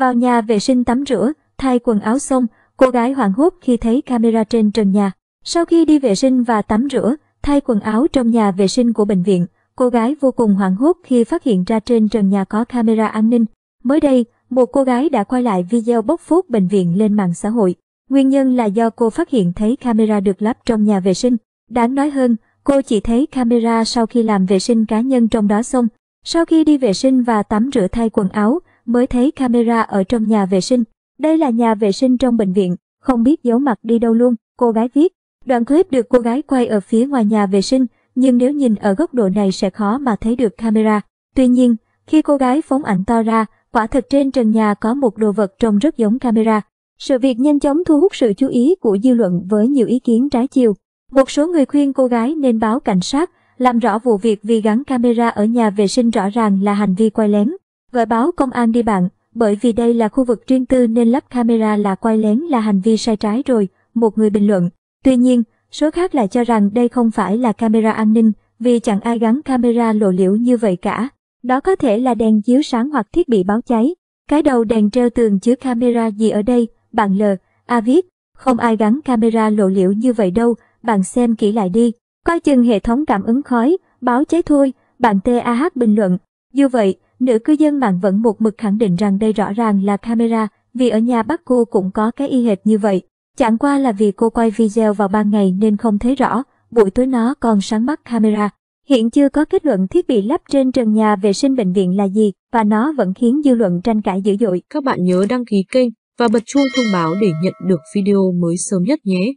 Vào nhà vệ sinh tắm rửa, thay quần áo xong, cô gái hoảng hốt khi thấy camera trên trần nhà. Sau khi đi vệ sinh và tắm rửa, thay quần áo trong nhà vệ sinh của bệnh viện, cô gái vô cùng hoảng hốt khi phát hiện ra trên trần nhà có camera an ninh. Mới đây, một cô gái đã quay lại video bốc phốt bệnh viện lên mạng xã hội. Nguyên nhân là do cô phát hiện thấy camera được lắp trong nhà vệ sinh. Đáng nói hơn, cô chỉ thấy camera sau khi làm vệ sinh cá nhân trong đó xong. Sau khi đi vệ sinh và tắm rửa thay quần áo, mới thấy camera ở trong nhà vệ sinh. Đây là nhà vệ sinh trong bệnh viện, không biết giấu mặt đi đâu luôn, cô gái viết. Đoạn clip được cô gái quay ở phía ngoài nhà vệ sinh, nhưng nếu nhìn ở góc độ này sẽ khó mà thấy được camera. Tuy nhiên, khi cô gái phóng ảnh to ra, quả thật trên trần nhà có một đồ vật trông rất giống camera. Sự việc nhanh chóng thu hút sự chú ý của dư luận với nhiều ý kiến trái chiều. Một số người khuyên cô gái nên báo cảnh sát, làm rõ vụ việc vì gắn camera ở nhà vệ sinh rõ ràng là hành vi quay lén. Gọi báo công an đi bạn, bởi vì đây là khu vực riêng tư nên lắp camera là quay lén là hành vi sai trái rồi, một người bình luận. Tuy nhiên, số khác lại cho rằng đây không phải là camera an ninh, vì chẳng ai gắn camera lộ liễu như vậy cả. Đó có thể là đèn chiếu sáng hoặc thiết bị báo cháy. Cái đầu đèn treo tường chứa camera gì ở đây, bạn L, A viết, không ai gắn camera lộ liễu như vậy đâu, bạn xem kỹ lại đi. Coi chừng hệ thống cảm ứng khói, báo cháy thôi, bạn TAH bình luận. Như vậy, Nữ cư dân mạng vẫn một mực khẳng định rằng đây rõ ràng là camera, vì ở nhà bác cô cũng có cái y hệt như vậy. Chẳng qua là vì cô quay video vào ban ngày nên không thấy rõ, buổi tối nó còn sáng mắt camera. Hiện chưa có kết luận thiết bị lắp trên trần nhà vệ sinh bệnh viện là gì và nó vẫn khiến dư luận tranh cãi dữ dội. Các bạn nhớ đăng ký kênh và bật chuông thông báo để nhận được video mới sớm nhất nhé.